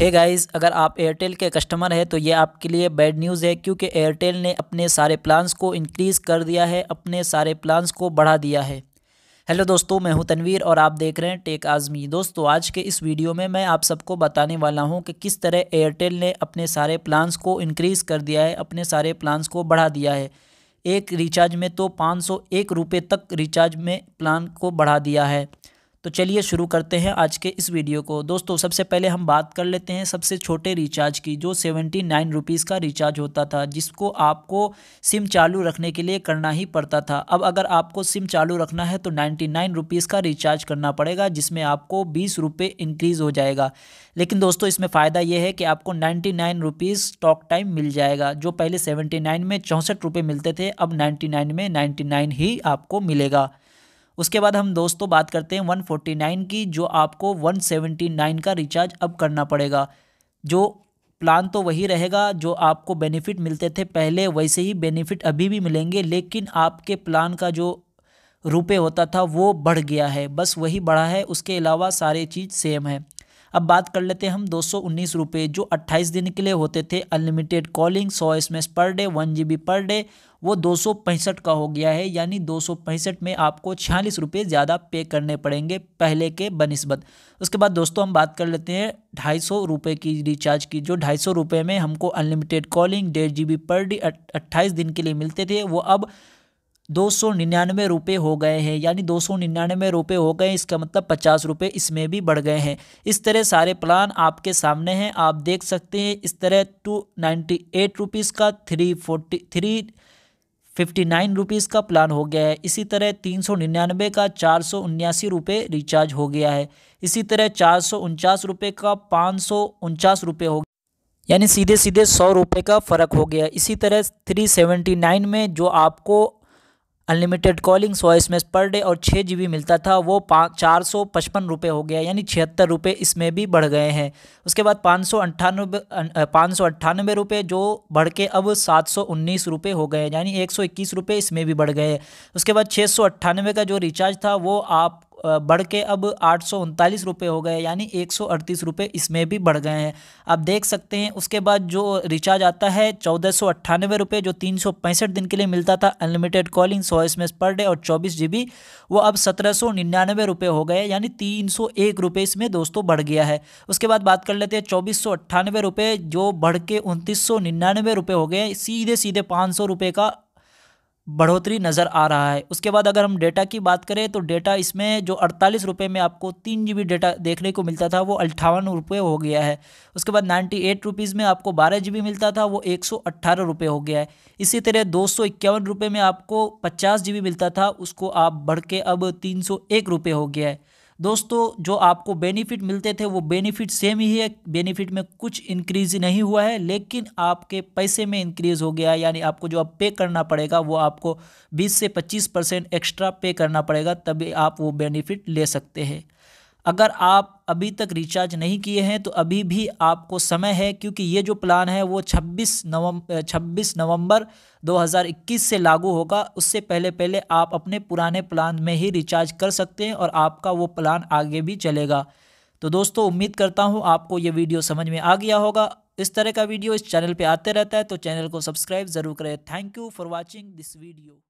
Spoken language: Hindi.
हे गाइस अगर आप एयरटेल के कस्टमर हैं तो ये आपके लिए बैड न्यूज़ है क्योंकि एयरटेल ने अपने सारे प्लान्स को इंक्रीज़ कर दिया है अपने सारे प्लान्स को बढ़ा दिया है हेलो दोस्तों मैं हूं तनवीर और आप देख रहे हैं टेक आज़मी दोस्तों आज के इस वीडियो में मैं आप सबको बताने वाला हूं कि किस तरह एयरटेल ने अपने सारे प्लान्स को इनक्रीज़ कर दिया है अपने सारे प्लान्स को बढ़ा दिया है एक रिचार्ज में तो पाँच सौ तक रिचार्ज में प्लान को बढ़ा दिया है तो चलिए शुरू करते हैं आज के इस वीडियो को दोस्तों सबसे पहले हम बात कर लेते हैं सबसे छोटे रिचार्ज की जो सेवेंटी नाइन रुपीज़ का रिचार्ज होता था जिसको आपको सिम चालू रखने के लिए करना ही पड़ता था अब अगर आपको सिम चालू रखना है तो नाइन्टी नाइन रुपीज़ का रिचार्ज करना पड़ेगा जिसमें आपको बीस रुपये इंक्रीज़ हो जाएगा लेकिन दोस्तों इसमें फ़ायदा यह है कि आपको ninety nine rupees talk time मिल जाएगा जो पहले सेवेंटी नाइन में चौंसठ रुपये मिलते थे अब नाइन्टी नाइन में नाइन्टी नाइन ही आपको मिलेगा उसके बाद हम दोस्तों बात करते हैं 149 की जो आपको 179 का रिचार्ज अब करना पड़ेगा जो प्लान तो वही रहेगा जो आपको बेनिफिट मिलते थे पहले वैसे ही बेनिफिट अभी भी मिलेंगे लेकिन आपके प्लान का जो रुपये होता था वो बढ़ गया है बस वही बढ़ा है उसके अलावा सारे चीज़ सेम है अब बात कर लेते हैं हम दो सौ जो अट्ठाईस दिन के लिए होते थे अनलिमिटेड कॉलिंग सौ S per day one G per day वो दो का हो गया है यानी दो में आपको छियालीस रुपये ज़्यादा पे करने पड़ेंगे पहले के बनस्बत उसके बाद दोस्तों हम बात कर लेते हैं ढाई सौ रुपये की रिचार्ज की जो ढाई सौ रुपये में हमको अनलिमिटेड कॉलिंग डेढ़ जी पर डे अट्ठाईस दिन के लिए मिलते थे वो अब दो सौ निन्यानवे रुपये हो गए हैं यानी दो सौ निन्यानवे रुपये हो गए इसका मतलब पचास रुपये इसमें भी बढ़ गए हैं इस तरह सारे प्लान आपके सामने हैं आप देख सकते हैं इस तरह टू नाइन्टी एट रुपीज़ का three forty three fifty nine rupees का प्लान हो गया है इसी तरह तीन सौ निन्यानवे का चार सौ उन्यासी रुपये रिचार्ज हो गया है इसी तरह चार सौ उनचास रुपये का पाँच सौ उनचास रुपये हो गया यानी सीधे सीधे सौ रुपये का फ़र्क हो गया इसी तरह थ्री सेवेंटी नाइन में जो आपको unlimited calling voice message per day और छः जी मिलता था वो पाँच चार सौ पचपन रुपये हो गया यानी छिहत्तर रुपये इसमें भी बढ़ गए हैं उसके बाद पाँच सौ अट्ठानबे अं, पाँच सौ रुपये जो बढ़ के अब सात सौ उन्नीस रुपये हो गए यानी एक सौ इक्कीस रुपये इसमें भी बढ़ गए उसके बाद छः सौ अट्ठानवे का जो रिचार्ज था वो आप बढ़ के अब आठ सौ उनतालीस रुपये हो गए यानी एक सौ अड़तीस रुपये इसमें भी बढ़ गए हैं आप देख सकते हैं उसके बाद जो रिचार्ज आता है चौदह सौ अट्ठानवे रुपये जो तीन सौ पैंसठ दिन के लिए मिलता था अनलिमिटेड कॉलिंग सौ S M S per day और चौबीस जी बी वो अब सत्रह सौ निन्यानवे रुपये हो गए यानी तीन सौ एक रुपये इसमें दोस्तों बढ़ गया है उसके बाद बात कर लेते हैं चौबीस सौ अट्ठानवे रुपये जो बढ़ के उनतीस सौ निन्यानवे रुपये हो गए सीधे सीधे पाँच सौ रुपये का बढ़ोतरी नज़र आ रहा है उसके बाद अगर हम डेटा की बात करें तो डेटा इसमें जो अड़तालीस रुपये में आपको तीन जी डेटा देखने को मिलता था वो अट्ठावन रुपये हो गया है उसके बाद नाइन्टी एट रुपीज़ में आपको बारह जी मिलता था वो एक सौ अट्ठारह रुपये हो गया है इसी तरह दो सौ इक्यावन रुपये में आपको पचास जी मिलता था उसको आप बढ़ के अब तीन सौ एक रुपये हो गया है दोस्तों जो आपको बेनिफिट मिलते थे वो बेनिफिट सेम ही है बेनिफिट में कुछ इंक्रीज नहीं हुआ है लेकिन आपके पैसे में इंक्रीज हो गया यानी आपको जो अब पे करना पड़ेगा वो आपको बीस से पच्चीस परसेंट एक्स्ट्रा पे करना पड़ेगा तभी आप वो बेनिफिट ले सकते हैं अगर आप अभी तक रिचार्ज नहीं किए हैं तो अभी भी आपको समय है क्योंकि ये जो प्लान है वो 26 नवंबर 26 नवंबर 2021 से लागू होगा उससे पहले पहले आप अपने पुराने प्लान में ही रिचार्ज कर सकते हैं और आपका वो प्लान आगे भी चलेगा तो दोस्तों उम्मीद करता हूँ आपको ये वीडियो समझ में आ गया होगा इस तरह का वीडियो इस चैनल पर आते रहता है तो चैनल को सब्सक्राइब ज़रूर करें thank you for watching this video